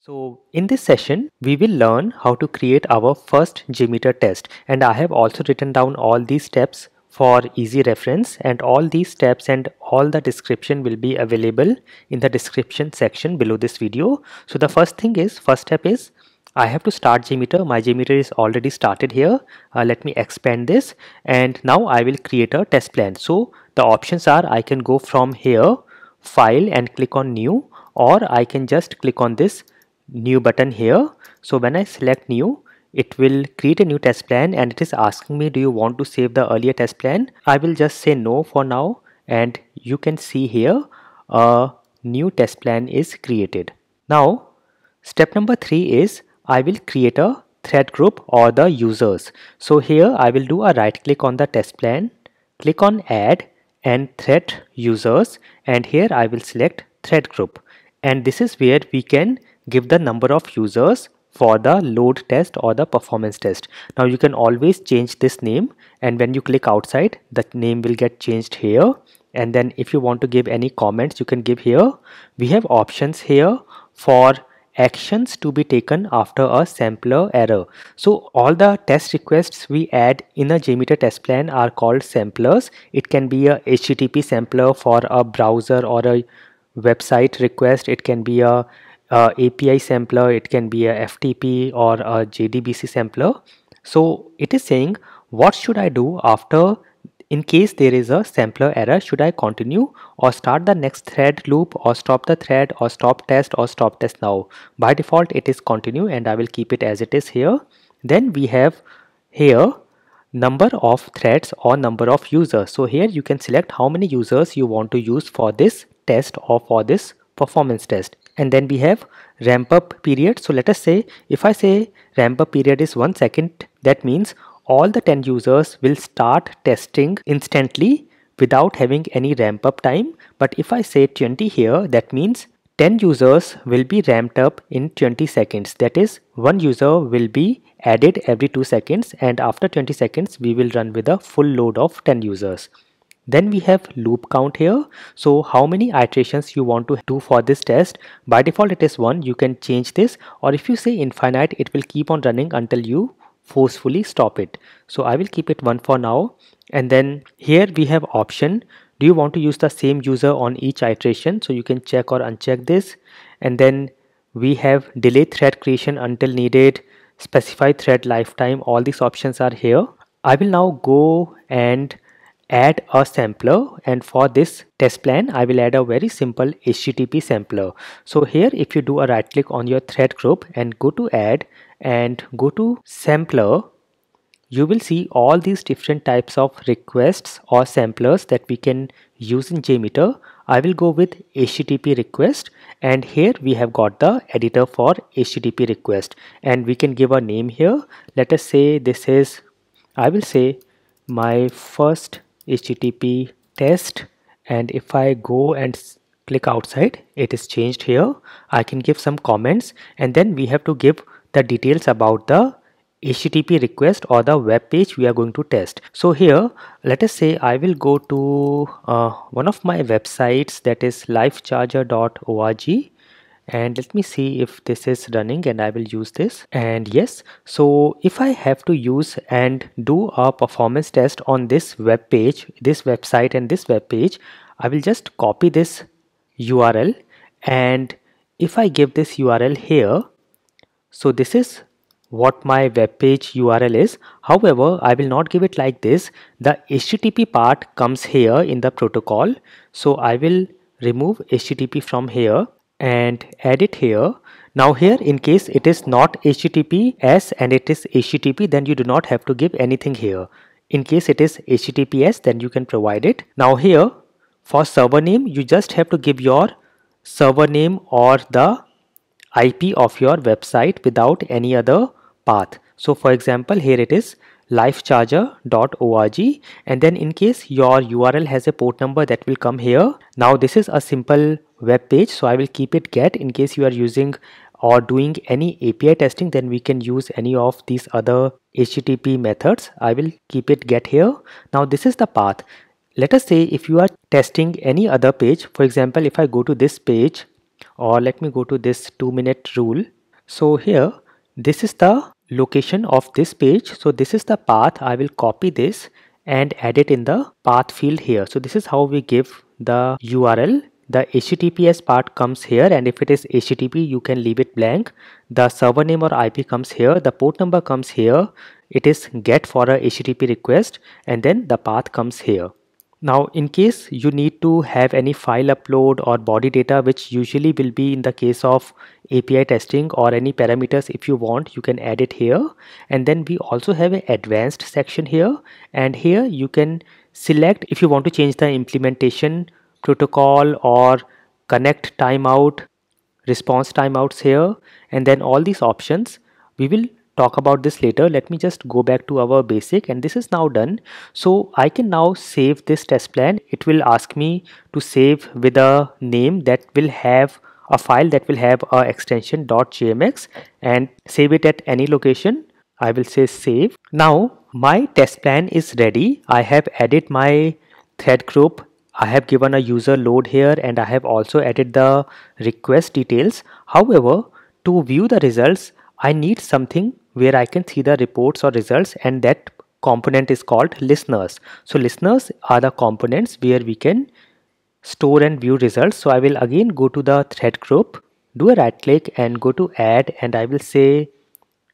So in this session, we will learn how to create our first JMeter test and I have also written down all these steps for easy reference and all these steps and all the description will be available in the description section below this video. So the first thing is, first step is I have to start JMeter. My JMeter is already started here. Uh, let me expand this and now I will create a test plan. So the options are I can go from here, file and click on new or I can just click on this new button here so when I select new it will create a new test plan and it is asking me do you want to save the earlier test plan I will just say no for now and you can see here a new test plan is created now step number three is I will create a thread group or the users so here I will do a right click on the test plan click on add and thread users and here I will select thread group and this is where we can give the number of users for the load test or the performance test. Now you can always change this name and when you click outside the name will get changed here and then if you want to give any comments you can give here. We have options here for actions to be taken after a sampler error. So all the test requests we add in a JMeter test plan are called samplers. It can be a HTTP sampler for a browser or a website request. It can be a uh, API sampler, it can be a FTP or a JDBC sampler. So it is saying what should I do after in case there is a sampler error, should I continue or start the next thread loop or stop the thread or stop test or stop test now? By default, it is continue and I will keep it as it is here. Then we have here number of threads or number of users. So here you can select how many users you want to use for this test or for this performance test and then we have ramp up period so let us say if I say ramp up period is one second that means all the 10 users will start testing instantly without having any ramp up time but if I say 20 here that means 10 users will be ramped up in 20 seconds that is one user will be added every 2 seconds and after 20 seconds we will run with a full load of 10 users. Then we have loop count here. So how many iterations you want to do for this test. By default it is 1. You can change this or if you say infinite it will keep on running until you forcefully stop it. So I will keep it 1 for now. And then here we have option. Do you want to use the same user on each iteration? So you can check or uncheck this. And then we have delay thread creation until needed, specify thread lifetime. All these options are here. I will now go and add a sampler and for this test plan I will add a very simple HTTP sampler. So here if you do a right click on your thread group and go to add and go to sampler you will see all these different types of requests or samplers that we can use in JMeter. I will go with HTTP request and here we have got the editor for HTTP request and we can give a name here. Let us say this is, I will say my first http test and if I go and click outside it is changed here I can give some comments and then we have to give the details about the http request or the web page we are going to test so here let us say i will go to uh, one of my websites that is lifecharger.org and let me see if this is running and I will use this and yes so if I have to use and do a performance test on this web page this website and this web page I will just copy this URL and if I give this URL here so this is what my web page URL is. However, I will not give it like this. The HTTP part comes here in the protocol. So I will remove HTTP from here and add it here. Now here in case it is not HTTPS and it is HTTP then you do not have to give anything here. In case it is HTTPS then you can provide it. Now here for server name you just have to give your server name or the IP of your website without any other path. So for example here it is lifecharger.org and then in case your URL has a port number that will come here. Now this is a simple web page so I will keep it get in case you are using or doing any API testing then we can use any of these other HTTP methods I will keep it get here now this is the path let us say if you are testing any other page for example if I go to this page or let me go to this two minute rule so here this is the location of this page so this is the path I will copy this and add it in the path field here so this is how we give the URL the https part comes here and if it is http you can leave it blank the server name or ip comes here the port number comes here it is get for a http request and then the path comes here now in case you need to have any file upload or body data which usually will be in the case of api testing or any parameters if you want you can add it here and then we also have an advanced section here and here you can select if you want to change the implementation protocol or connect timeout, response timeouts here and then all these options. We will talk about this later. Let me just go back to our basic and this is now done. So I can now save this test plan. It will ask me to save with a name that will have a file that will have a extension .jmx and save it at any location. I will say save. Now my test plan is ready. I have added my thread group I have given a user load here and I have also added the request details. However, to view the results, I need something where I can see the reports or results and that component is called listeners. So listeners are the components where we can store and view results. So I will again go to the thread group, do a right click and go to add and I will say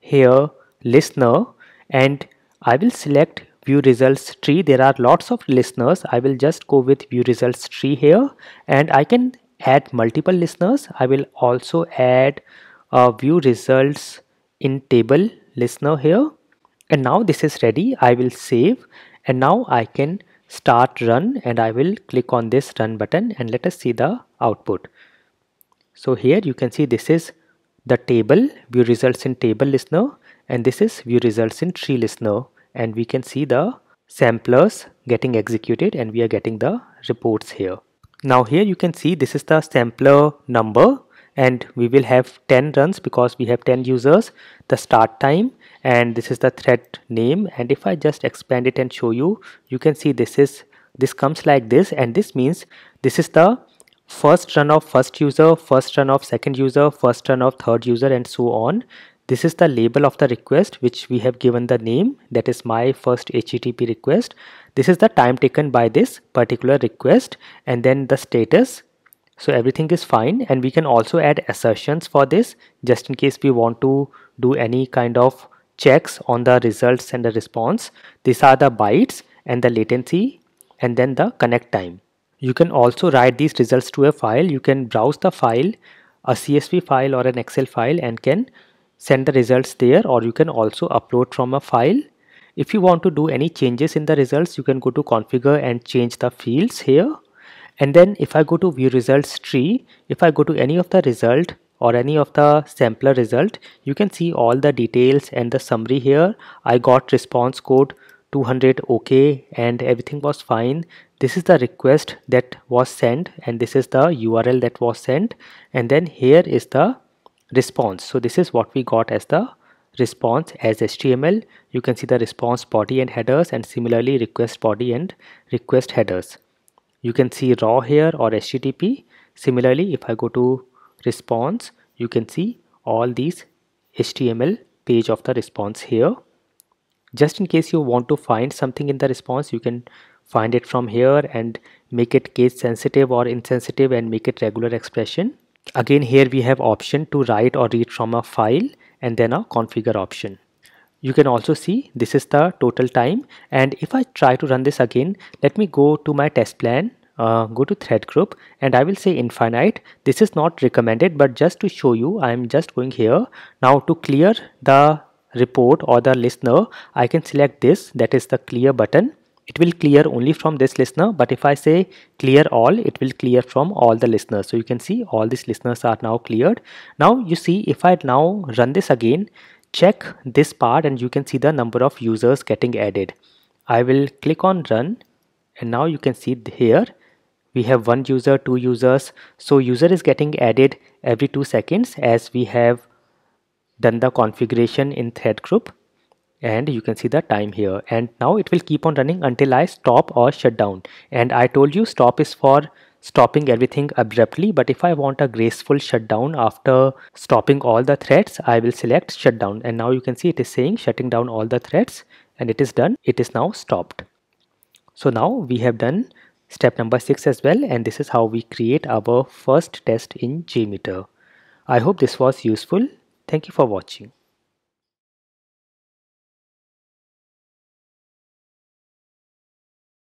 here listener and I will select view results tree there are lots of listeners i will just go with view results tree here and i can add multiple listeners i will also add a view results in table listener here and now this is ready i will save and now i can start run and i will click on this run button and let us see the output so here you can see this is the table view results in table listener and this is view results in tree listener and we can see the samplers getting executed and we are getting the reports here. Now here you can see this is the sampler number and we will have 10 runs because we have 10 users, the start time and this is the thread name and if I just expand it and show you, you can see this is this comes like this and this means this is the first run of first user, first run of second user, first run of third user and so on. This is the label of the request which we have given the name that is my first HTTP request. This is the time taken by this particular request and then the status. So everything is fine and we can also add assertions for this just in case we want to do any kind of checks on the results and the response. These are the bytes and the latency and then the connect time. You can also write these results to a file. You can browse the file, a CSV file or an Excel file and can send the results there or you can also upload from a file if you want to do any changes in the results you can go to configure and change the fields here and then if I go to view results tree if I go to any of the result or any of the sampler result you can see all the details and the summary here I got response code 200 OK and everything was fine this is the request that was sent and this is the URL that was sent and then here is the response so this is what we got as the response as html you can see the response body and headers and similarly request body and request headers you can see raw here or http similarly if i go to response you can see all these html page of the response here just in case you want to find something in the response you can find it from here and make it case sensitive or insensitive and make it regular expression Again here we have option to write or read from a file and then a configure option. You can also see this is the total time and if I try to run this again, let me go to my test plan, uh, go to thread group and I will say infinite. This is not recommended but just to show you, I am just going here. Now to clear the report or the listener, I can select this that is the clear button it will clear only from this listener but if I say clear all it will clear from all the listeners so you can see all these listeners are now cleared now you see if I now run this again check this part and you can see the number of users getting added I will click on run and now you can see here we have one user two users so user is getting added every two seconds as we have done the configuration in thread group and you can see the time here and now it will keep on running until I stop or shut down and I told you stop is for stopping everything abruptly but if I want a graceful shutdown after stopping all the threads I will select shutdown and now you can see it is saying shutting down all the threads and it is done it is now stopped so now we have done step number 6 as well and this is how we create our first test in JMeter I hope this was useful thank you for watching